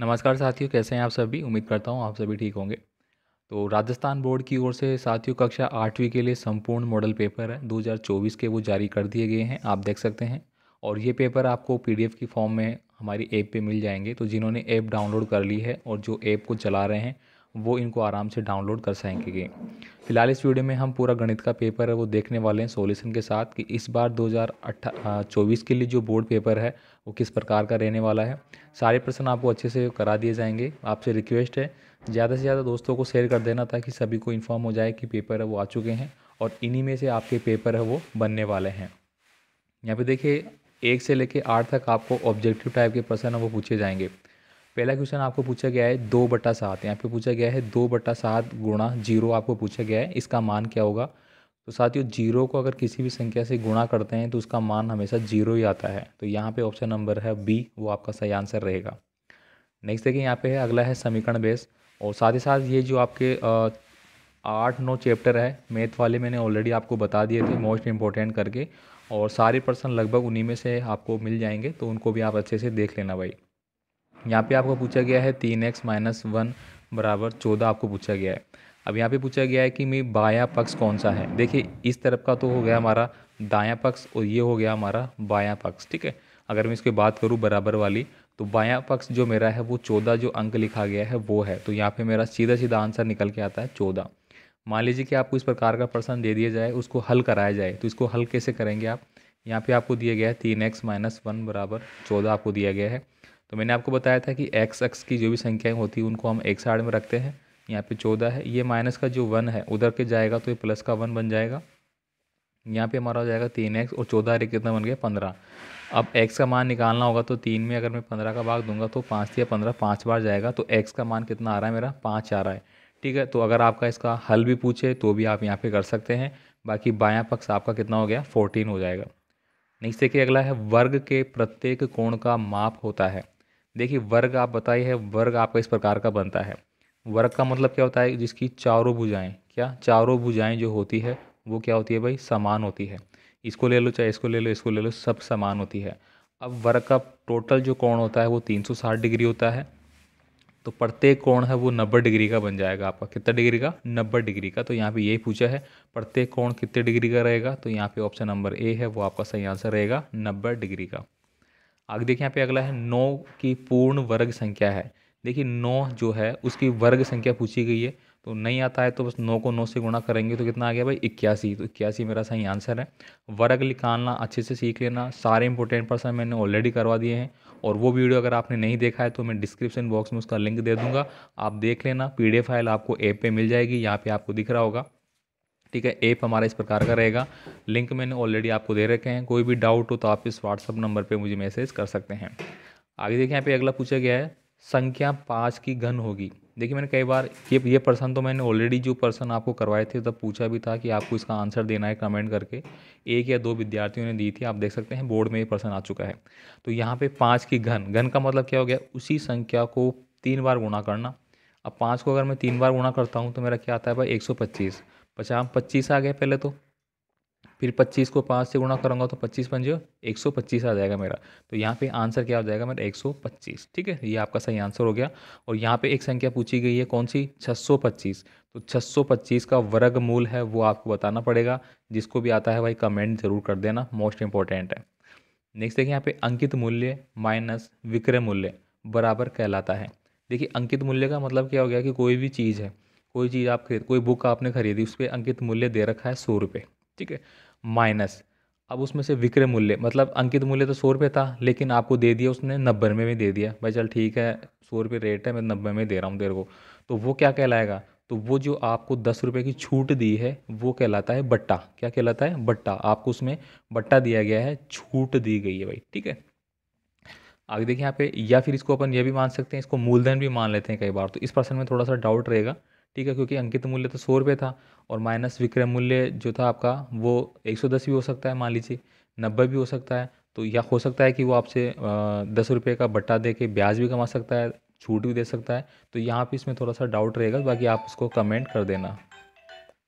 नमस्कार साथियों कैसे हैं आप सभी उम्मीद करता हूं आप सभी ठीक होंगे तो राजस्थान बोर्ड की ओर से साथियों कक्षा आठवीं के लिए संपूर्ण मॉडल पेपर है 2024 के वो जारी कर दिए गए हैं आप देख सकते हैं और ये पेपर आपको पीडीएफ की फॉर्म में हमारी ऐप पे मिल जाएंगे तो जिन्होंने ऐप डाउनलोड कर ली है और जो ऐप को चला रहे हैं वो इनको आराम से डाउनलोड कर सकेंगे फिलहाल इस वीडियो में हम पूरा गणित का पेपर है वो देखने वाले हैं सॉल्यूशन के साथ कि इस बार 2024 के लिए जो बोर्ड पेपर है वो किस प्रकार का रहने वाला है सारे प्रश्न आपको अच्छे से करा दिए जाएंगे आपसे रिक्वेस्ट है ज़्यादा से ज़्यादा दोस्तों को शेयर कर देना ताकि सभी को इन्फॉर्म हो जाए कि पेपर है वो आ चुके हैं और इन्हीं में से आपके पेपर है वो बनने वाले हैं यहाँ पर देखिए एक से लेके आठ तक आपको ऑब्जेक्टिव टाइप के प्रश्न वो पूछे जाएंगे पहला क्वेश्चन आपको पूछा गया है दो बटा सात यहाँ पे पूछा गया है दो बटा सात गुणा जीरो आपको पूछा गया है इसका मान क्या होगा तो साथियों जीरो को अगर किसी भी संख्या से गुणा करते हैं तो उसका मान हमेशा जीरो ही आता है तो यहाँ पे ऑप्शन नंबर है बी वो आपका सही आंसर रहेगा नेक्स्ट देखिए यहाँ पे है अगला है समीकरण बेस और साथ ही साथ ये जो आपके आठ नौ चैप्टर है मैथ वाले मैंने ऑलरेडी आपको बता दिए थे मोस्ट इम्पोर्टेंट करके और सारे पर्सन लगभग उन्हीं में से आपको मिल जाएंगे तो उनको भी आप अच्छे से देख लेना भाई यहाँ पे आपको पूछा गया है तीन एक्स माइनस वन बराबर चौदह आपको पूछा गया है अब यहाँ पे पूछा गया है कि मैं बायां पक्ष कौन सा है देखिए इस तरफ का तो हो गया हमारा दायां पक्ष और ये हो गया हमारा बायां पक्ष ठीक है अगर मैं इसकी बात करूँ बराबर वाली तो बायां पक्ष जो मेरा है वो चौदह जो अंक लिखा गया है वो है तो यहाँ पर मेरा सीधा सीधा आंसर निकल के आता है चौदह मान लीजिए कि आपको इस प्रकार का प्रश्न दे दिया जाए उसको हल कराया जाए तो इसको हल कैसे करेंगे आप यहाँ पे आपको दिया गया है तीन एक्स माइनस वन बराबर चौदह आपको दिया गया है तो मैंने आपको बताया था कि एक्स एक्स की जो भी संख्याएँ होती है उनको हम एक साइड में रखते हैं यहाँ पे चौदह है ये माइनस का जो वन है उधर के जाएगा तो ये प्लस का वन बन जाएगा यहाँ पे हमारा हो जाएगा तीन एक्स और चौदह रे कितना बन गया पंद्रह अब एक्स का मान निकालना होगा तो तीन में अगर मैं पंद्रह का भाग दूंगा तो पाँच या पंद्रह पाँच बार जाएगा तो एक्स का मान कितना आ रहा है मेरा पाँच आ रहा है ठीक है तो अगर आपका इसका हल भी पूछे तो भी आप यहाँ पर कर सकते हैं बाकी बाया पक्ष आपका कितना हो गया फोर्टीन हो जाएगा नेक्स्ट देखिए अगला है वर्ग के प्रत्येक कोण का माप होता है देखिए वर्ग आप बताइए है वर्ग आपका इस प्रकार का बनता है वर्ग का मतलब क्या होता है जिसकी चारों भुजाएं क्या चारों भुजाएं जो होती है वो क्या होती है भाई समान होती है इसको ले लो चाहे इसको ले लो इसको ले लो सब समान होती है अब वर्ग का टोटल जो कोण होता है वो 360 डिग्री होता है तो प्रत्येक कोण है वो 90 डिग्री का बन जाएगा आपका कितना डिग्री का नब्बे डिग्री का तो यहाँ पे यही पूछा है प्रत्येक कोण कितने डिग्री का रहेगा तो यहाँ पे ऑप्शन नंबर ए है वो आपका सही आंसर रहेगा नब्बे डिग्री का आगे देखिए यहाँ पे अगला है नौ की पूर्ण वर्ग संख्या है देखिए नौ जो है उसकी वर्ग संख्या पूछी गई है तो नहीं आता है तो बस नौ को नौ से गुणा करेंगे तो कितना आ गया भाई इक्यासी तो इक्यासी मेरा सही आंसर है वर्ग निकालना अच्छे से सीख लेना सारे इंपॉर्टेंट पर्सन मैंने ऑलरेडी करवा दिए हैं और वो वीडियो अगर आपने नहीं देखा है तो मैं डिस्क्रिप्शन बॉक्स में उसका लिंक दे दूंगा आप देख लेना पी फाइल आपको ऐप पर मिल जाएगी यहाँ पर आपको दिख रहा होगा ठीक है ऐप हमारा इस प्रकार का रहेगा लिंक मैंने ऑलरेडी आपको दे रखे हैं कोई भी डाउट हो तो आप इस व्हाट्सअप नंबर पर मुझे मैसेज कर सकते हैं आगे देखिए यहाँ पे अगला पूछा गया है संख्या पाँच की घन होगी देखिए मैंने कई बार ये ये पर्सन तो मैंने ऑलरेडी जो पर्सन आपको करवाए थे तब पूछा भी था कि आपको इसका आंसर देना है कमेंट करके एक या दो विद्यार्थियों ने दी थी आप देख सकते हैं बोर्ड में ये पर्सन आ चुका है तो यहाँ पे पाँच की घन घन का मतलब क्या हो गया उसी संख्या को तीन बार गुणा करना अब पाँच को अगर मैं तीन बार गुणा करता हूँ तो मेरा क्या आता है भाई एक पचास पच्चीस आ गया पहले तो फिर पच्चीस को पाँच से गुणा करूँगा तो पच्चीस पंजे एक सौ पच्चीस आ जाएगा मेरा तो यहाँ पे आंसर क्या हो जाएगा मेरा एक सौ पच्चीस ठीक है ये आपका सही आंसर हो गया और यहाँ पे एक संख्या पूछी गई है कौन सी छः सौ पच्चीस तो छः सौ पच्चीस का वर्ग मूल है वो आपको बताना पड़ेगा जिसको भी आता है भाई कमेंट ज़रूर कर देना मोस्ट इंपॉर्टेंट है नेक्स्ट देखिए यहाँ पे अंकित मूल्य माइनस विक्रय मूल्य बराबर कहलाता है देखिए अंकित मूल्य का मतलब क्या हो गया कि कोई भी चीज़ है कोई चीज़ आप खरीद कोई बुक आपने खरीदी उस पर अंकित मूल्य दे रखा है सौ रुपये ठीक है माइनस अब उसमें से विक्रय मूल्य मतलब अंकित मूल्य तो सौ रुपये था लेकिन आपको दे दिया उसने नब्बे में भी दे दिया भाई चल ठीक है सौ रुपये रेट है मैं नब्बे में दे रहा हूँ तेरे को तो वो क्या कहलाएगा तो वो जो आपको दस रुपये की छूट दी है वो कहलाता है बट्टा क्या कहलाता है बट्टा आपको उसमें बट्टा दिया गया है छूट दी गई है भाई ठीक है आगे देखिए यहाँ पे या फिर इसको अपन ये भी मान सकते हैं इसको मूलधन भी मान लेते हैं कई बार तो इस प्रश्न में थोड़ा सा डाउट रहेगा ठीक है क्योंकि अंकित मूल्य तो सौ रुपये था और माइनस विक्रय मूल्य जो था आपका वो एक सौ दस भी हो सकता है मान लीजिए नब्बे भी हो सकता है तो या हो सकता है कि वो आपसे दस रुपये का बट्टा दे के ब्याज भी कमा सकता है छूट भी दे सकता है तो यहाँ पे इसमें थोड़ा सा डाउट रहेगा बाकी आप उसको कमेंट कर देना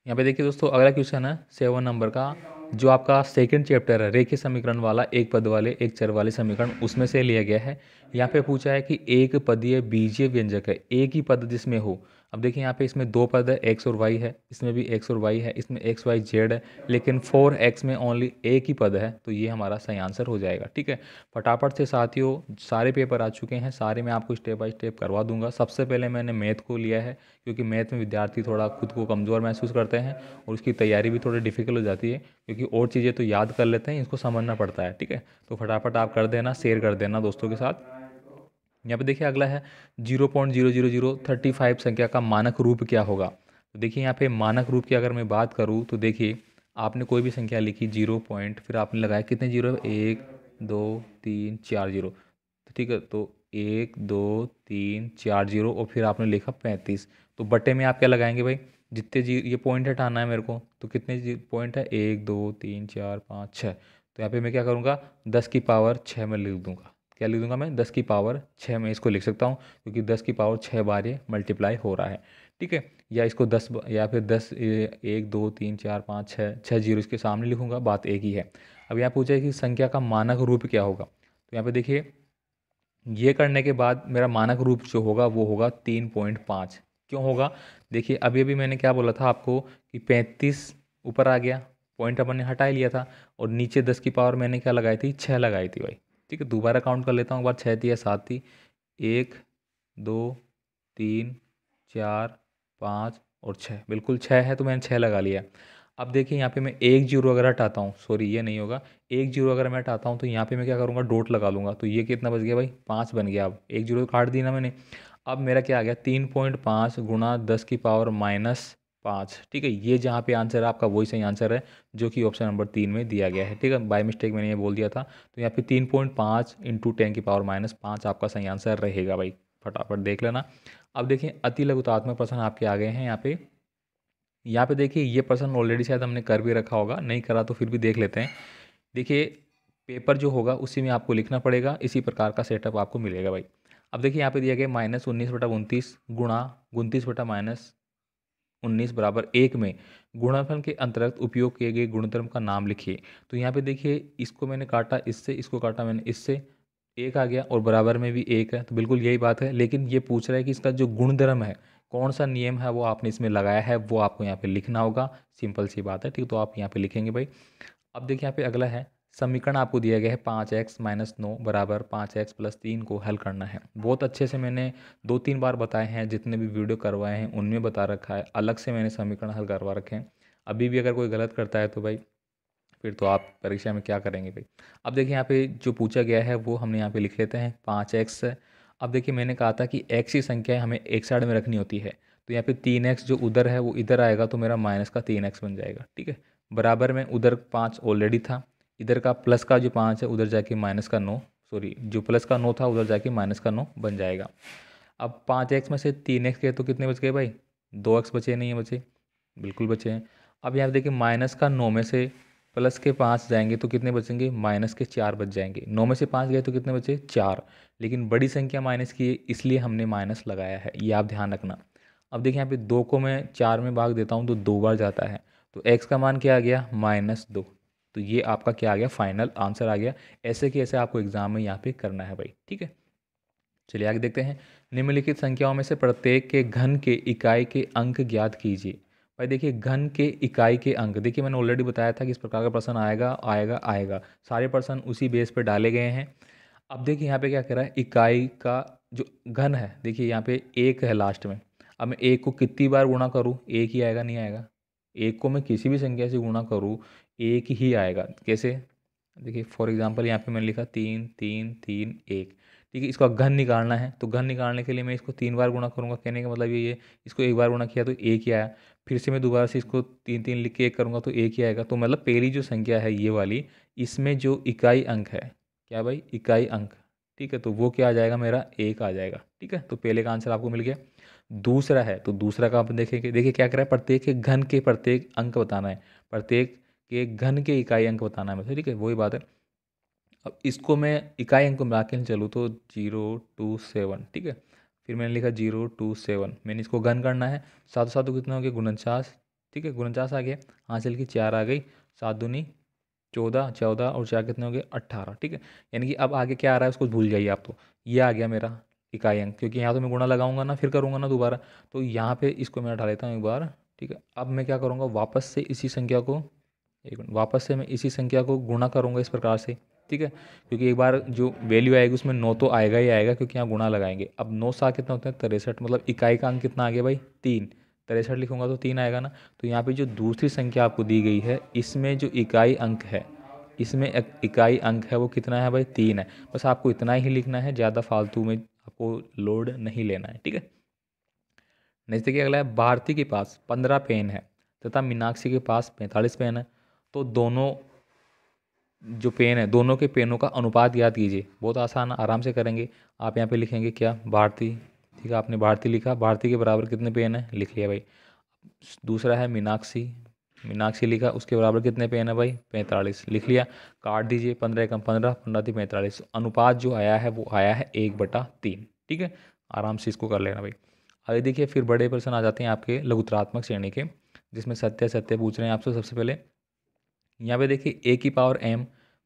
यहाँ पे देखिए दोस्तों अगला क्वेश्चन है सेवन नंबर का जो आपका सेकंड चैप्टर है रेखीय समीकरण वाला एक पद वाले एक चर वाले समीकरण उसमें से लिया गया है यहाँ पे पूछा है कि एक पदीय बीजीय व्यंजक है एक ही पद जिसमें हो अब देखिए यहाँ पे इसमें दो पद है एक्स और वाई है इसमें भी एक्स और वाई है इसमें एक्स वाई जेड है लेकिन फोर एक्स में ओनली एक ही पद है तो ये हमारा सही आंसर हो जाएगा ठीक है फटाफट से साथियों सारे पेपर आ चुके हैं सारे मैं आपको स्टेप बाय स्टेप करवा दूंगा सबसे पहले मैंने मैथ को लिया है क्योंकि मैथ में विद्यार्थी थोड़ा खुद को कमज़ोर महसूस करते हैं और उसकी तैयारी भी थोड़ी डिफिकल्ट हो जाती है क्योंकि और चीज़ें तो याद कर लेते हैं इसको समझना पड़ता है ठीक है तो फटाफट आप कर देना शेयर कर देना दोस्तों के साथ यहाँ पे देखिए अगला है zero point zero zero zero thirty five संख्या का मानक रूप क्या होगा तो देखिए यहाँ पे मानक रूप की अगर मैं बात करूँ तो देखिए आपने कोई भी संख्या लिखी जीरो पॉइंट फिर आपने लगाया कितने जीरो एक दो तीन चार जीरो तो ठीक है तो एक दो तीन चार जीरो और फिर आपने लिखा पैंतीस तो बटे में आप क्या लगाएंगे भाई जितने जी ये पॉइंट हटाना है मेरे को तो कितने पॉइंट है एक दो तीन चार पाँच छः तो यहाँ पे मैं क्या करूँगा दस की पावर छः में लिख दूँगा क्या लिख दूंगा मैं दस की पावर छः में इसको लिख सकता हूँ क्योंकि दस की पावर छः बार ये मल्टीप्लाई हो रहा है ठीक है या इसको दस या फिर दस एक दो तीन चार पाँच छः छः जीरो इसके सामने लिखूंगा बात एक ही है अब यहाँ पूछा है कि संख्या का मानक रूप क्या होगा तो यहाँ पे देखिए ये करने के बाद मेरा मानक रूप जो होगा वो होगा तीन पॉइंट पाँच क्यों होगा देखिए अभी अभी मैंने क्या बोला था आपको कि पैंतीस ऊपर आ गया पॉइंट अपन ने हटा लिया था और नीचे दस की पावर मैंने क्या लगाई थी छः लगाई थी भाई ठीक है दोबारा काउंट कर लेता हूँ एक बार छः थी या सात थी एक दो तीन चार पाँच और छः बिल्कुल छः है तो मैंने छः लगा लिया अब देखिए यहाँ पे मैं एक जीरो अगर हटाता हूँ सॉरी ये नहीं होगा एक जीरो अगर मैं हटाता हूँ तो यहाँ पे मैं क्या करूँगा डोट लगा लूँगा तो ये कितना बच गया भाई पाँच बन गया अब एक जीरो तो काट दी ना मैंने अब मेरा क्या आ गया तीन पॉइंट पाँच गुणा दस की पावर माइनस पाँच ठीक है ये जहाँ पे आंसर है आपका वही सही आंसर है जो कि ऑप्शन नंबर तीन में दिया गया है ठीक है बाय मिस्टेक मैंने ये बोल दिया था तो यहाँ पे तीन पॉइंट पाँच इंटू टेन की पावर माइनस पाँच आपका सही आंसर रहेगा भाई फटाफट देख लेना अब देखिए अति लघुतात्मक प्रश्न आपके आ गए हैं यहाँ पे यहाँ पे देखिए ये प्रश्न ऑलरेडी शायद हमने कर भी रखा होगा नहीं करा तो फिर भी देख लेते हैं देखिए पेपर जो होगा उसी में आपको लिखना पड़ेगा इसी प्रकार का सेटअप आपको मिलेगा भाई अब देखिए यहाँ पे दिया गया माइनस उन्नीस बटा उनतीस गुणा उनतीस बटा माइनस उन्नीस बराबर एक में गुणनफल के अंतर्गत उपयोग किए गए गुणधर्म का नाम लिखिए तो यहाँ पे देखिए इसको मैंने काटा इससे इसको काटा मैंने इससे एक आ गया और बराबर में भी एक है तो बिल्कुल यही बात है लेकिन ये पूछ रहा है कि इसका जो गुणधर्म है कौन सा नियम है वो आपने इसमें लगाया है वो आपको यहाँ पर लिखना होगा सिंपल सी बात है ठीक तो आप यहाँ पर लिखेंगे भाई अब देखिए यहाँ पे अगला है समीकरण आपको दिया गया है पाँच एक्स माइनस नौ बराबर पाँच एक्स प्लस तीन को हल करना है बहुत अच्छे से मैंने दो तीन बार बताए हैं जितने भी वीडियो करवाए हैं उनमें बता रखा है अलग से मैंने समीकरण हल करवा रखे हैं अभी भी अगर कोई गलत करता है तो भाई फिर तो आप परीक्षा में क्या करेंगे भाई अब देखिए यहाँ पे जो पूछा गया है वो हमने यहाँ पे लिख लेते हैं पाँच एक्स अब देखिए मैंने कहा था कि एक्स की संख्या हमें एक साइड में रखनी होती है तो यहाँ पे तीन एक्स जो उधर है वो इधर आएगा तो मेरा माइनस का तीन एक्स बन जाएगा ठीक है बराबर में उधर पाँच ऑलरेडी था इधर का प्लस का जो पाँच है उधर जाके माइनस का नौ सॉरी जो प्लस का नौ था उधर जाके माइनस का नौ बन जाएगा अब पाँच एक्स में से तीन एक्स गए तो कितने बच गए भाई दो एक्स बचे नहीं है बचे बिल्कुल बचे हैं अब यहाँ देखिए माइनस का नौ में से प्लस के पाँच जाएंगे तो कितने बचेंगे माइनस के चार बच जाएंगे नौ में से पाँच गए तो कितने बचे चार लेकिन बड़ी संख्या माइनस की है इसलिए हमने माइनस लगाया है ये आप ध्यान रखना अब देखिए यहाँ पे दो को मैं चार में भाग देता हूँ तो दो बार जाता है तो एक्स का मान क्या आ गया माइनस दो तो ये आपका क्या आ गया फाइनल आंसर आ गया ऐसे कि ऐसे आपको एग्जाम में यहाँ पे करना है भाई ठीक है चलिए आगे देखते हैं निम्नलिखित संख्याओं में से प्रत्येक के घन के इकाई के अंक ज्ञात कीजिए भाई देखिए घन के इकाई के अंक देखिए मैंने ऑलरेडी बताया था कि इस प्रकार का प्रश्न आएगा आएगा आएगा सारे प्रश्न उसी बेस पर डाले गए हैं अब देखिए यहाँ पे क्या कह रहा है इकाई का जो घन है देखिए यहाँ पे एक है लास्ट में अब मैं एक को कितनी बार गुणा करूँ एक ही आएगा नहीं आएगा एक को मैं किसी भी संख्या से गुणा करूँ एक ही आएगा कैसे देखिए फॉर एग्जांपल यहाँ पे मैंने लिखा तीन तीन तीन एक ठीक है इसको घन निकालना है तो घन निकालने के लिए मैं इसको तीन बार गुणा करूँगा कहने का मतलब ये है इसको एक बार गुणा किया तो एक ही आया फिर से मैं दोबारा से इसको तीन तीन लिख के एक करूँगा तो एक ही आएगा तो मतलब पहली जो संख्या है ये वाली इसमें जो इकाई अंक है क्या भाई इकाई अंक ठीक है तो वो क्या आ जाएगा मेरा एक आ जाएगा ठीक है तो पहले का आंसर आपको मिल गया दूसरा है तो दूसरा का आप देखेंगे देखिए क्या रहा है प्रत्येक के घन के प्रत्येक अंक बताना है प्रत्येक कि घन के इकाई अंक बताना है ठीक है वही बात है अब इसको मैं इकाई अंक को मिला के चलूँ तो जीरो टू सेवन ठीक है फिर मैंने लिखा जीरो टू सेवन मैंने इसको घन करना है सात सात कितना हो गया गुनचास ठीक है गुनचास आ गया हाँ चल की चार आ गई सात दूनी चौदह चौदह और चार कितने हो गए अट्ठारह ठीक है यानी कि अब आगे क्या आ रहा है उसको भूल जाइए आप तो ये आ गया मेरा इकाई अंक क्योंकि यहाँ तो मैं गुणा लगाऊंगा ना फिर करूँगा ना दोबारा तो यहाँ पे इसको मैं हटा लेता हूँ एक बार ठीक है अब मैं क्या करूँगा वापस से इसी संख्या को एक मिनट वापस से मैं इसी संख्या को गुणा करूँगा इस प्रकार से ठीक है क्योंकि एक बार जो वैल्यू आएगी उसमें नौ तो आएगा ही आएगा क्योंकि यहाँ गुणा लगाएंगे अब नौ सा कितना होता है तिरसठ मतलब इकाई का अंक कितना आ गया भाई तीन तिरसठ लिखूंगा तो तीन आएगा ना तो यहाँ पे जो दूसरी संख्या आपको दी गई है इसमें जो इकाई अंक है इसमें इकाई अंक है वो कितना है भाई तीन है बस आपको इतना ही लिखना है ज़्यादा फालतू में आपको लोड नहीं लेना है ठीक है नेक्स्ट देखिए अगला है भारती के पास पंद्रह पेन है तथा मीनाक्षी के पास पैंतालीस पेन है तो दोनों जो पेन है दोनों के पेनों का अनुपात याद कीजिए बहुत आसान आराम से करेंगे आप यहाँ पे लिखेंगे क्या भारती ठीक है आपने भारती लिखा भारती के बराबर कितने पेन है लिख लिया भाई दूसरा है मीनाक्षी मीनाक्षी लिखा उसके बराबर कितने पेन है भाई पैंतालीस लिख लिया काट दीजिए पंद्रह कम पंद्रह पंद्रह थी पैंतालीस अनुपात जो आया है वो आया है एक बटा तीन ठीक है आराम से इसको कर लेना भाई अरे देखिए फिर बड़े प्रश्न आ जाते हैं आपके लघुतरात्मक श्रेणी के जिसमें सत्य सत्य पूछ रहे हैं आपसे सबसे पहले यहाँ पे देखिए ए की पावर एम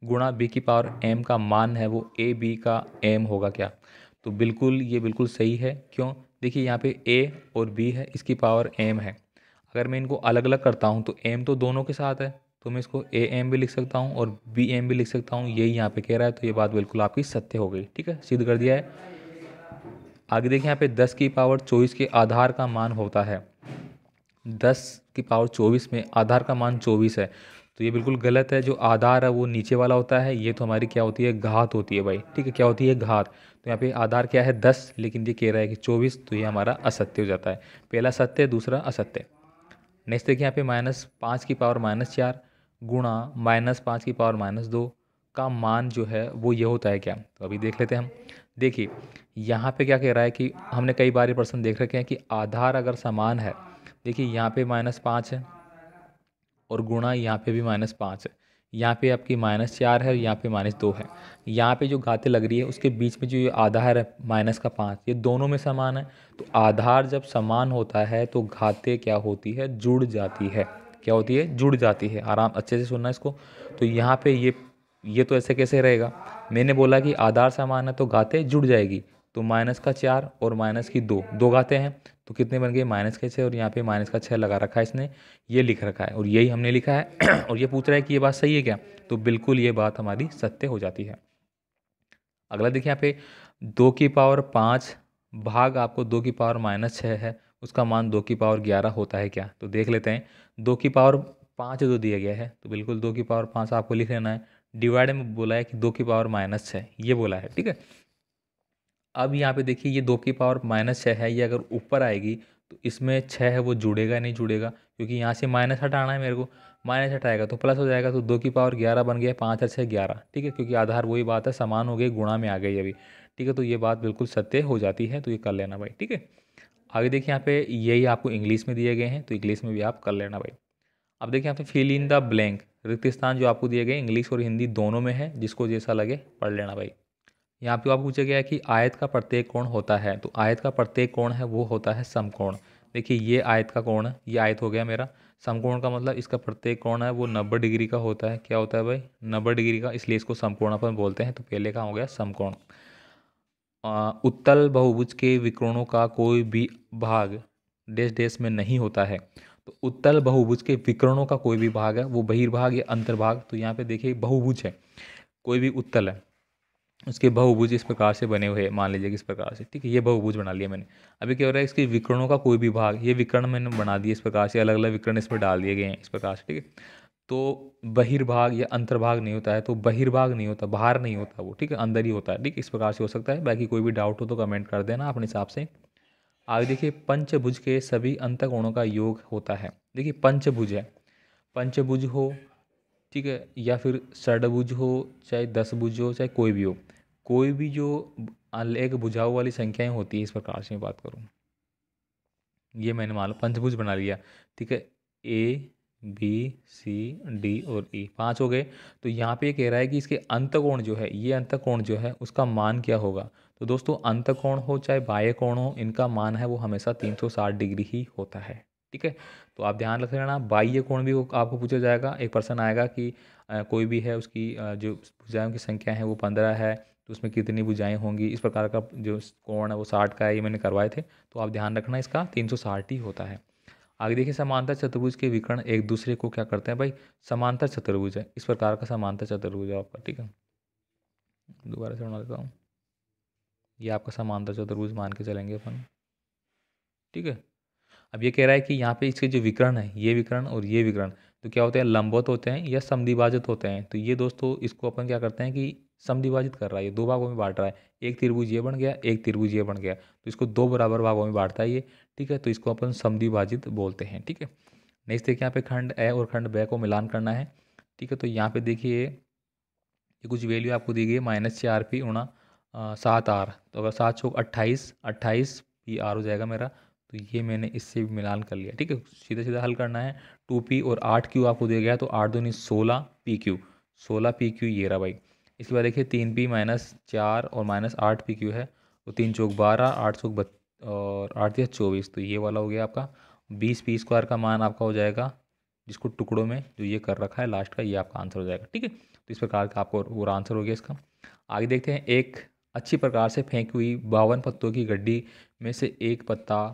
गुणा बी की पावर एम का मान है वो ए बी का एम होगा क्या तो बिल्कुल ये बिल्कुल सही है क्यों देखिए यहाँ पे ए और बी है इसकी पावर एम है अगर मैं इनको अलग अलग करता हूँ तो एम तो दोनों के साथ है तो मैं इसको ए एम भी लिख सकता हूँ और बी एम भी लिख सकता हूँ यही यहाँ पे कह रहा है तो ये बात बिल्कुल आपकी सत्य हो गई ठीक है सिद्ध कर दिया है आगे देखिए यहाँ पे दस की पावर चौबीस के आधार का मान होता है दस की पावर चौबीस में आधार का मान चौबीस है तो ये बिल्कुल गलत है जो आधार है वो नीचे वाला होता है ये तो हमारी क्या होती है घात होती है भाई ठीक है क्या होती है घात तो यहाँ पे आधार क्या है दस लेकिन ये कह रहा है कि चौबीस तो ये हमारा असत्य हो जाता है पहला सत्य दूसरा असत्य नेक्स्ट देखिए यहाँ पे माइनस पाँच की पावर माइनस चार गुणा माइनस पाँच की पावर माइनस दो का मान जो है वो ये होता है क्या तो अभी देख लेते हैं हम देखिए यहाँ पे क्या कह रहा है कि हमने कई बार ये प्रश्न देख रखे हैं कि आधार अगर समान है देखिए यहाँ पे माइनस पाँच है और गुणा यहाँ पे भी माइनस पाँच है यहाँ पे आपकी माइनस चार है और यहाँ पे माइनस दो है यहाँ पे जो घाते लग रही है उसके बीच में जो ये आधार है माइनस का पाँच ये दोनों में समान है तो आधार जब समान होता है तो घाते क्या होती है जुड़ जाती है क्या होती है जुड़ जाती है आराम अच्छे से सुनना इसको तो यहाँ पर ये ये तो ऐसे कैसे रहेगा मैंने बोला कि आधार समान है तो घाते जुड़ जाएगी तो माइनस का चार और माइनस की दो दो गाते हैं तो कितने बन गए माइनस के छः और यहाँ पे माइनस का छः लगा रखा है इसने ये लिख रखा है और यही हमने लिखा है और ये पूछ रहा है कि ये बात सही है क्या तो बिल्कुल ये बात हमारी सत्य हो जाती है अगला देखिए यहाँ पे दो की पावर पाँच भाग आपको दो की पावर माइनस छः है उसका मान दो की पावर ग्यारह होता है क्या तो देख लेते हैं दो की पावर पाँच जो दिया गया है तो बिल्कुल दो की पावर पाँच आपको लिख लेना है डिवाइड में बोला है कि दो की पावर माइनस छः ये बोला है ठीक है अब यहाँ पे देखिए ये दो की पावर माइनस छः है ये अगर ऊपर आएगी तो इसमें छः है वो जुड़ेगा नहीं जुड़ेगा क्योंकि यहाँ से माइनस हटाना है मेरे को माइनस हटाएगा तो प्लस हो जाएगा तो दो की पावर ग्यारह बन गया पाँच और छः ग्यारह ठीक है क्योंकि आधार वही बात है समान हो गई गुणा में आ गई अभी ठीक है तो ये बात बिल्कुल सत्य हो जाती है तो ये कर लेना भाई ठीक है आगे देखिए यहाँ पे यही आपको इंग्लिश में दिए गए हैं तो इंग्लिश में भी आप कर लेना भाई अब देखिए यहाँ पे फिल इन द ब्लैंक रिक्त स्थान जो आपको दिए गए इंग्लिश और हिंदी दोनों में है जिसको जैसा लगे पढ़ लेना भाई यहाँ पे आप पूछा गया है कि आयत का प्रत्येक कोण होता है तो आयत का प्रत्येक कोण है वो होता है समकोण देखिए ये आयत का कोण है ये आयत हो गया मेरा समकोण का मतलब इसका प्रत्येक कोण है वो नब्बे डिग्री का होता है क्या होता है भाई नब्बे डिग्री का इसलिए इसको समकोण अपन बोलते हैं तो पहले का हो गया समकोण उत्तल बहुभुज के विकरणों का कोई भी भाग डेस डेस में नहीं होता है तो उत्तल बहुभुज के विकरणों का कोई भी भाग है वो बहिर्भाग या अंतर्भाग तो यहाँ पे देखिए बहुभुज है कोई भी उत्तल है उसके बहुभुज इस प्रकार से बने हुए मान लीजिए कि इस प्रकार से ठीक है ये बहुभुज बना लिया मैंने अभी क्या हो रहा है इसके विकरणों का कोई भी भाग ये विकरण मैंने बना दिए इस प्रकार से अलग अलग विकरण इसमें डाल दिए गए हैं इस प्रकार से ठीक है तो बहिर्भाग या अंतर्भाग नहीं होता है तो बहिर्भाग नहीं होता बाहर नहीं होता वो ठीक है अंदर ही होता है ठीक इस प्रकार से हो सकता है बाकी कोई भी डाउट हो तो कमेंट कर देना अपने हिसाब से आगे देखिए पंचभुज के सभी अंतकोणों का योग होता है देखिए पंचभुज है पंचभुज हो ठीक है या फिर षडभुज हो चाहे दस बुझ हो चाहे कोई भी हो कोई भी जो अलग बुझाव वाली संख्याएं होती है इस प्रकार से मैं बात करूँ ये मैंने मान लो पंचभुज बना लिया ठीक है ए बी सी डी और ई e, पांच हो गए तो यहाँ पे कह रहा है कि इसके अंत कोण जो है ये अंत कोण जो है उसका मान क्या होगा तो दोस्तों अंत कोण हो चाहे बाह्य कोण हो इनका मान है वो हमेशा 360 डिग्री ही होता है ठीक है तो आप ध्यान रख लेना बाह्य कोण भी आपको पूछा जाएगा एक पर्सन आएगा कि कोई भी है उसकी जो भुजाओं की संख्या है वो पंद्रह है तो उसमें कितनी बुझाएँ होंगी इस प्रकार का जो कोण है वो साठ का है ये मैंने करवाए थे तो आप ध्यान रखना इसका तीन सौ साठ ही होता है आगे देखिए समांतर चतुर्भुज के विकर्ण एक दूसरे को क्या करते हैं भाई समांतर चतुर्भुज है इस प्रकार का समांतर चतुर्भुज है आपका ठीक है दोबारा से बना देता हूँ ये आपका समांतर चतुर्भुज मान के चलेंगे अपन ठीक है अब ये कह रहा है कि यहाँ पे इसके जो विकरण है ये विकरण और ये विकरण तो क्या होते हैं लंबवत होते हैं या समिभाजित होते हैं तो ये दोस्तों इसको अपन क्या करते हैं कि समधिभाजित कर रहा है ये दो भागों में बांट रहा है एक त्रिभुज ये बन गया एक त्रिभुज ये बन गया तो इसको दो बराबर भागों में बांटता है ये ठीक है तो इसको अपन समधिभाजित बोलते हैं ठीक है नेक्स्ट देखिए यहाँ पे खंड ए और खंड बे को मिलान करना है ठीक है तो यहाँ पे देखिए ये कुछ वैल्यू आपको दी गई है माइनस चार आर पी उना सात आर तो अगर सात चौक अट्ठाईस अट्ठाईस पी आर हो जाएगा मेरा तो ये मैंने इससे भी मिलान कर लिया ठीक है सीधा सीधा हल करना है टू पी और आठ क्यू आपको दिया गया तो आठ नहीं सोलह पी क्यू सोलह पी क्यू ये रहा भाई इसके बाद देखिए तीन पी माइनस चार और माइनस आठ पी क्यू है तो तीन चौक बारह आठ चौक बत् और आठ या चौबीस तो ये वाला हो गया आपका बीस पी स्क्वायर का मान आपका हो जाएगा जिसको टुकड़ों में जो ये कर रखा है लास्ट का ये आपका आंसर हो जाएगा ठीक है तो इस प्रकार का आपको और आंसर हो गया इसका आगे देखते हैं एक अच्छी प्रकार से फेंकी हुई बावन पत्तों की गड्डी में से एक पत्ता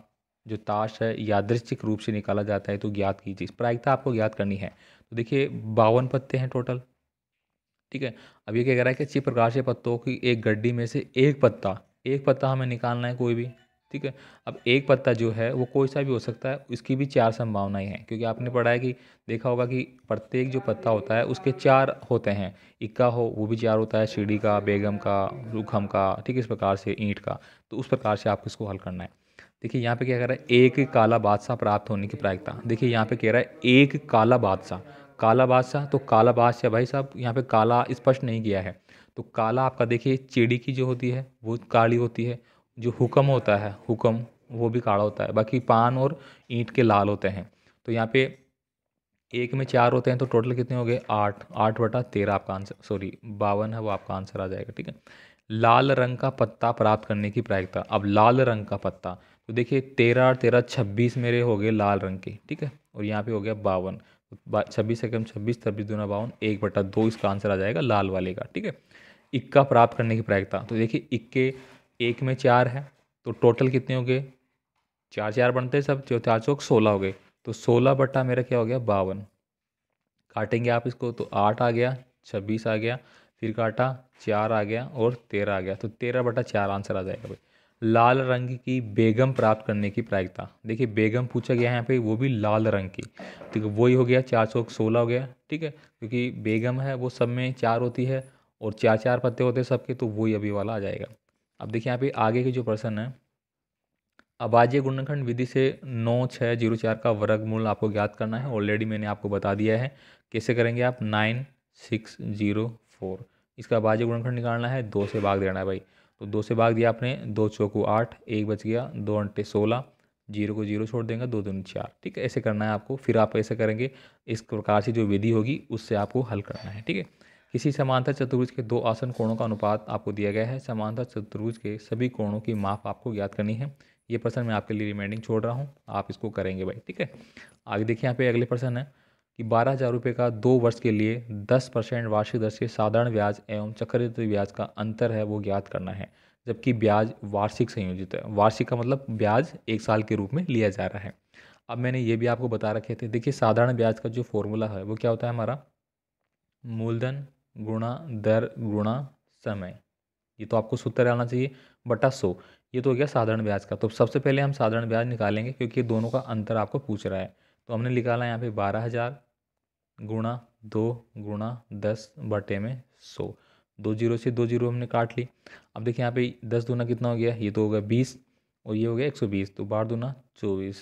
जो ताश है यादृश्चिक रूप से निकाला जाता है तो ज्ञात कीजिए इस प्रायिकता आपको ज्ञात करनी है तो देखिए बावन पत्ते हैं टोटल ठीक है अब ये क्या कह रहा है कि अच्छी प्रकार से पत्तों की एक गड्डी में से एक पत्ता एक पत्ता हमें निकालना है कोई भी ठीक है अब एक पत्ता जो है वो कोई सा भी हो सकता है उसकी भी चार संभावनाएं हैं क्योंकि आपने पढ़ा है कि देखा होगा कि प्रत्येक जो पत्ता होता है उसके चार होते हैं इक्का हो वो भी चार होता है सीढ़ी का बेगम का रुखम का ठीक इस प्रकार से ईंट का तो उस प्रकार से आपको इसको हल करना है देखिए यहाँ पे क्या कह रहा है एक काला बादशाह प्राप्त होने की प्रायिकता देखिए यहाँ पे कह रहा है एक काला बादशाह काला बादशाह तो काला बादशाह भाई साहब यहाँ पे काला स्पष्ट नहीं किया है तो काला आपका देखिए चिड़ी की जो होती है वो काली होती है जो हुक्म होता है हुक्म वो भी काला होता है बाकी पान और ईंट के लाल होते हैं तो यहाँ पे एक में चार होते हैं तो टोटल कितने हो गए आठ आठ बटा तेरह आपका आंसर सॉरी बावन है वो आपका आंसर आ जाएगा ठीक है लाल रंग का पत्ता प्राप्त करने की प्रायिकता अब लाल रंग का पत्ता तो देखिए तेरह और तेरह छब्बीस मेरे हो गए लाल रंग के ठीक है और यहाँ पे हो गया बावन छब्बीस एकम छब्बीस छब्बीस दोनों बावन एक बटा दो इसका आंसर आ जाएगा लाल वाले का ठीक है इक्का प्राप्त करने की प्रायिकता तो देखिए इक्के एक में चार है तो टोटल कितने हो गए चार चार बनते हैं सब चार चौक सोलह हो गए तो सोलह बटा मेरा क्या हो गया बावन काटेंगे आप इसको तो आठ आ गया छब्बीस आ गया फिर काटा चार आ गया और तेरह आ गया तो तेरह बटा चार आंसर आ जाएगा भाई लाल रंग की बेगम प्राप्त करने की प्रायिकता देखिए बेगम पूछा गया है यहाँ पे वो भी लाल रंग की ठीक है वही हो गया चार सौ सोलह हो गया ठीक है क्योंकि बेगम है वो सब में चार होती है और चार चार पत्ते होते हैं सबके तो वही अभी वाला आ जाएगा अब देखिए यहाँ पे आगे के जो प्रश्न है अबाज्य गुणखंड विधि से नौ छः जीरो चार का वर्गमूल आपको ज्ञात करना है ऑलरेडी मैंने आपको बता दिया है कैसे करेंगे आप नाइन सिक्स जीरो फोर इसका अबाज्य गुणखंड निकालना है दो से भाग देना है भाई तो दो से भाग दिया आपने दो को आठ एक बच गया दो अंटे सोलह जीरो को जीरो छोड़ देंगे दो दिन चार ठीक है ऐसे करना है आपको फिर आप ऐसे करेंगे इस प्रकार से जो विधि होगी उससे आपको हल करना है ठीक है किसी समानता चतुर्भुज के दो आसन कोणों का अनुपात आपको दिया गया है समानता चतुर्भुज के सभी कोणों की माप आपको ज्ञात करनी है ये प्रश्न मैं आपके लिए रिमाइंडिंग छोड़ रहा हूँ आप इसको करेंगे भाई ठीक है आगे देखिए यहाँ पे अगले प्रश्न है कि बारह हज़ार रुपये का दो वर्ष के लिए दस परसेंट वार्षिक दर से साधारण ब्याज एवं चक्रवृद्धि ब्याज का अंतर है वो ज्ञात करना है जबकि ब्याज वार्षिक संयोजित है वार्षिक का मतलब ब्याज एक साल के रूप में लिया जा रहा है अब मैंने ये भी आपको बता रखे थे देखिए साधारण ब्याज का जो फॉर्मूला है वो क्या होता है हमारा मूलधन गुणा दर गुणा समय ये तो आपको सूत्र आना चाहिए बटा सो ये तो हो गया साधारण ब्याज का तो सबसे पहले हम साधारण ब्याज निकालेंगे क्योंकि दोनों का अंतर आपको पूछ रहा है तो हमने निकाला यहाँ पे बारह हज़ार गुणा दो गुणा दस बटे में सौ दो जीरो से दो जीरो हमने काट ली अब देखिए यहाँ पे दस दूना कितना हो गया ये तो हो गया बीस और ये हो गया एक सौ बीस तो बारह दूना चौबीस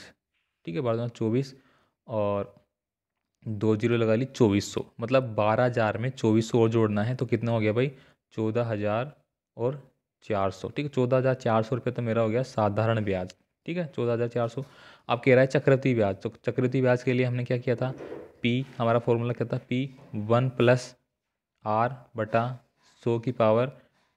ठीक है बारह दूना चौबीस और दो जीरो लगा ली चौबीस सौ मतलब बारह हज़ार में चौबीस सौ और जोड़ना है तो कितना हो गया भाई चौदह हज़ार और चार सौ ठीक है चौदह हज़ार चार सौ रुपये तो मेरा हो गया साधारण ब्याज ठीक है चौदह हज़ार चार सौ अब कह रहा है चक्रवर्ती ब्याज तो चक्रवर्ती ब्याज के लिए हमने क्या किया था पी हमारा फॉर्मूला क्या था पी वन प्लस आर बटा सो की पावर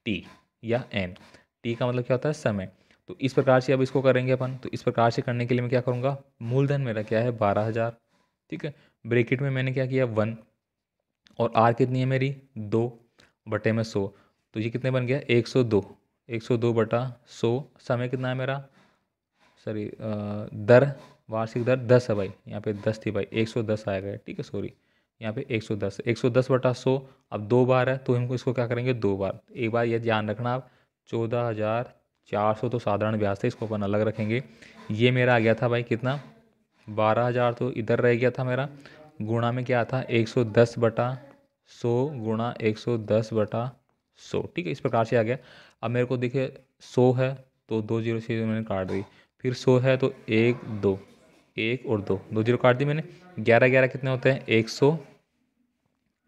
टी या एन टी का मतलब क्या होता है समय तो इस प्रकार से अब इसको करेंगे अपन तो इस प्रकार से करने के लिए मैं क्या करूँगा मूलधन मेरा क्या है बारह हज़ार ठीक है ब्रेकेट में मैंने क्या किया वन और आर कितनी है मेरी दो बटे में सौ तो ये कितने बन गया एक सौ दो एक सौ दो बटा सौ समय कितना है मेरा सॉरी दर वार्षिक दर दस है भाई यहाँ पे दस थी भाई एक सौ दस आएगा ठीक है सॉरी यहाँ पे एक सौ दस एक सौ दस बटा सौ अब दो बार है तो हमको इसको क्या करेंगे दो बार एक बार ये ध्यान रखना आप चौदह हज़ार चार सौ तो साधारण ब्याज था इसको अपन अलग रखेंगे ये मेरा आ गया था भाई कितना बारह हज़ार तो इधर रह गया था मेरा गुणा में क्या था एक सौ दस बटा सौ गुणा एक सौ दस बटा सौ ठीक है इस प्रकार से आ गया अब मेरे को देखिए सौ है तो दो जीरो से मैंने काट दी फिर सौ है तो एक दो एक और दो दो जीरो काट दी मैंने ग्यारह ग्यारह कितने होते हैं एक सौ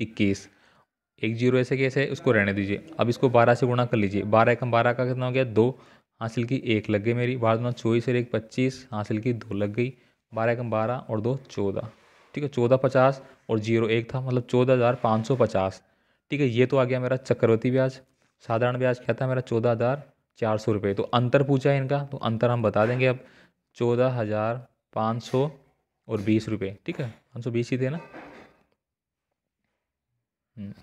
इक्कीस एक जीरो ऐसे कैसे उसको रहने दीजिए अब इसको बारह से गुणा कर लीजिए बारह एकम बारह का कितना हो गया दो हासिल की एक लग गई मेरी बारह चौबीस और एक पच्चीस हासिल की दो लग गई बारह एकम बारह और दो चौदह ठीक है चौदह पचास और जीरो एक था मतलब चौदह हज़ार पाँच सौ पचास ठीक है ये तो आ गया मेरा चक्रवर्ती ब्याज साधारण ब्याज क्या था मेरा चौदह हज़ार चार सौ रुपये तो अंतर पूछा है इनका तो अंतर हम बता देंगे अब चौदह हज़ार पाँच सौ और बीस रुपये ठीक है पाँच सौ बीस ही थे ना हम्म,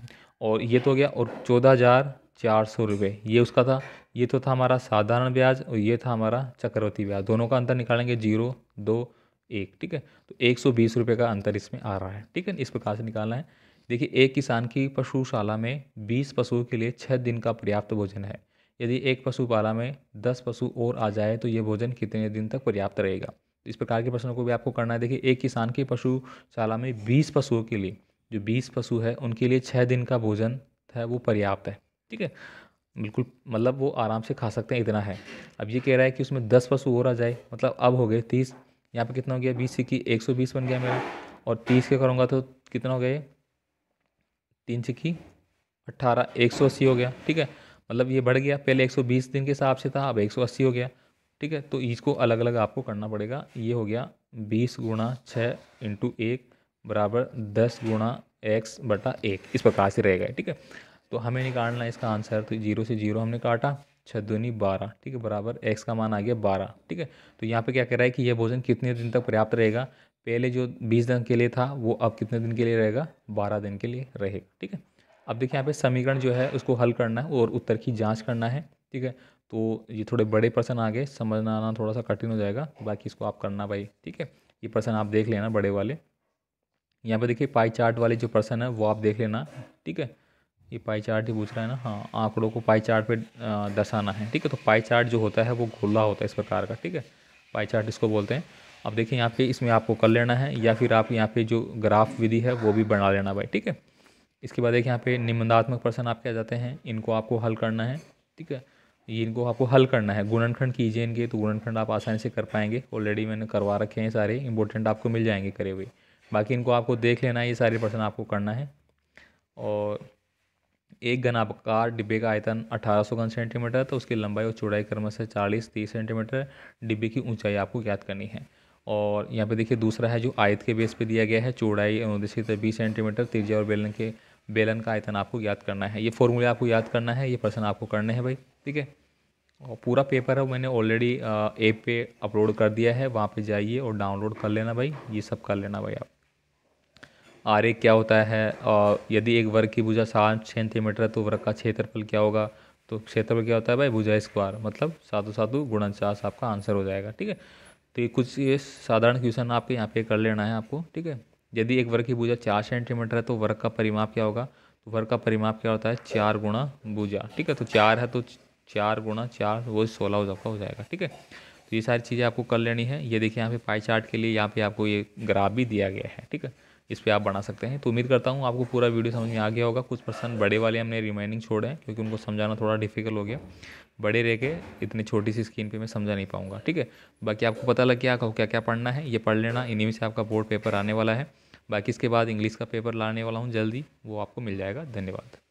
और ये तो हो गया और चौदह हज़ार चार सौ रुपये ये उसका था ये तो था हमारा साधारण ब्याज और ये था हमारा चक्रवर्ती ब्याज दोनों का अंतर निकालेंगे जीरो दो एक ठीक है तो एक सौ बीस रुपये का अंतर इसमें आ रहा है ठीक है इस प्रकार से निकालना है देखिए एक किसान की पशुशाला में बीस पशुओं के लिए छः दिन का पर्याप्त भोजन है यदि एक पशुपाला में दस पशु और आ जाए तो ये भोजन कितने दिन तक पर्याप्त रहेगा इस प्रकार के प्रश्नों को भी आपको करना है देखिए एक किसान की पशुशाला में बीस पशुओं के लिए जो बीस पशु है उनके लिए छः दिन का भोजन है वो पर्याप्त है ठीक है बिल्कुल मतलब वो आराम से खा सकते हैं इतना है अब ये कह रहा है कि उसमें दस पशु और आ जाए मतलब अब हो गए तीस यहाँ पे कितना हो गया बीस सिक्की एक सौ बीस बन गया मेरा और तीस के करूँगा तो कितना हो गया तीन सिक्की अट्ठारह एक सौ अस्सी हो गया ठीक है मतलब ये बढ़ गया पहले एक सौ बीस दिन के हिसाब से था अब एक सौ अस्सी हो गया ठीक है तो इसको अलग अलग आपको करना पड़ेगा ये हो गया बीस गुणा छः इंटू एक बराबर दस गुणा एक्स बटा एक इस प्रकार से रहेगा ठीक है तो हमें निकालना है इसका आंसर तो जीरो से जीरो हमने काटा छदुनी बारह ठीक है बराबर एक्स का मान आ गया बारह ठीक है तो यहाँ पे क्या कह रहा है कि यह भोजन कितने दिन तक पर्याप्त रहेगा पहले जो बीस दिन के लिए था वो अब कितने दिन के लिए रहेगा बारह दिन के लिए रहेगा ठीक है अब देखिए यहाँ पे समीकरण जो है उसको हल करना है और उत्तर की जाँच करना है ठीक है तो ये थोड़े बड़े पर्सन आ गए समझना आना थोड़ा सा कठिन हो जाएगा बाकी इसको आप करना भाई ठीक है ये पर्सन आप देख लेना बड़े वाले यहाँ पे देखिए पाई चार्ट वाले जो पर्सन है वो आप देख लेना ठीक है ये पाई चार्ट ही पूछ रहा है ना हाँ आंकड़ों को पाई चार्ट पे दर्शाना है ठीक है तो पाई चार्ट जो होता है वो गोला होता है इस प्रकार का ठीक है पाई चार्ट इसको बोलते हैं अब देखिए यहाँ पे इसमें आपको कर लेना है या फिर आप यहाँ पे जो ग्राफ विधि है वो भी बना लेना भाई ठीक है इसके बाद देखिए यहाँ पे निबंधात्मक पर्सन आप क्या जाते हैं इनको आपको हल करना है ठीक है ये इनको आपको हल करना है गुणनखंड कीजिए इनके तो गुणनखंड आप आसानी से कर पाएंगे ऑलरेडी मैंने करवा रखे हैं सारे इंपॉर्टेंट आपको मिल जाएंगे करे हुए बाकी इनको आपको देख लेना है ये सारे प्रश्न आपको करना है और एक आपका डिब्बे का आयतन 1800 घन सेंटीमीटर तो उसकी लंबाई और चौड़ाई क्रमश से चालीस तीस सेंटीमीटर डिब्बे की ऊंचाई आपको ज्ञात करनी है और यहाँ पे देखिए दूसरा है जो आयत के बेस पे दिया गया है चौड़ाई अनुदेशित बीस सेंटीमीटर तिरजा और बेलन के बेलन का आयतन आपको याद करना है ये फॉर्मूले आपको याद करना है ये प्रश्न आपको करने हैं भाई ठीक है और पूरा पेपर है मैंने ऑलरेडी ऐप पे अपलोड कर दिया है वहाँ पे जाइए और डाउनलोड कर लेना भाई ये सब कर लेना भाई आप आर ए क्या होता है और यदि एक वर्ग की भुजा सात सेंटीमीटर है तो वर्ग का क्षेत्रफल क्या होगा तो क्षेत्रफल क्या होता है भाई भुजा स्क्वायर मतलब सातों सातों गुणाचास आपका आंसर हो जाएगा ठीक है तो ये कुछ ये साधारण क्वेश्चन आपके यहाँ पे कर लेना है आपको ठीक है यदि एक वर्ग की भुजा चार सेंटीमीटर है तो वर्ग का परिमाप क्या होगा तो वर्ग का परिमाप क्या होता है चार गुणा भुजा ठीक है तो चार है तो चार गुणा चार वो सोलह हो आपका हो जाएगा ठीक है तो ये सारी चीज़ें आपको कर लेनी है ये देखिए यहाँ पे पाई चार्ट के लिए यहाँ पे आपको ये ग्राफ भी दिया गया है ठीक है इस पर आप बना सकते हैं तो उम्मीद करता हूँ आपको पूरा वीडियो समझ में आ गया होगा कुछ पर्सन बड़े वाले हमने रिमाइनिंग छोड़े हैं क्योंकि उनको समझाना थोड़ा डिफिकल्ट हो गया बड़े रह के इतनी छोटी सी स्क्रीन पे मैं समझा नहीं पाऊँगा ठीक है बाकी आपको पता लग गया आपको क्या क्या पढ़ना है ये पढ़ लेना इन्हीं में से आपका बोर्ड पेपर आने वाला है बाकी इसके बाद इंग्लिश का पेपर लाने वाला हूँ जल्दी वो आपको मिल जाएगा धन्यवाद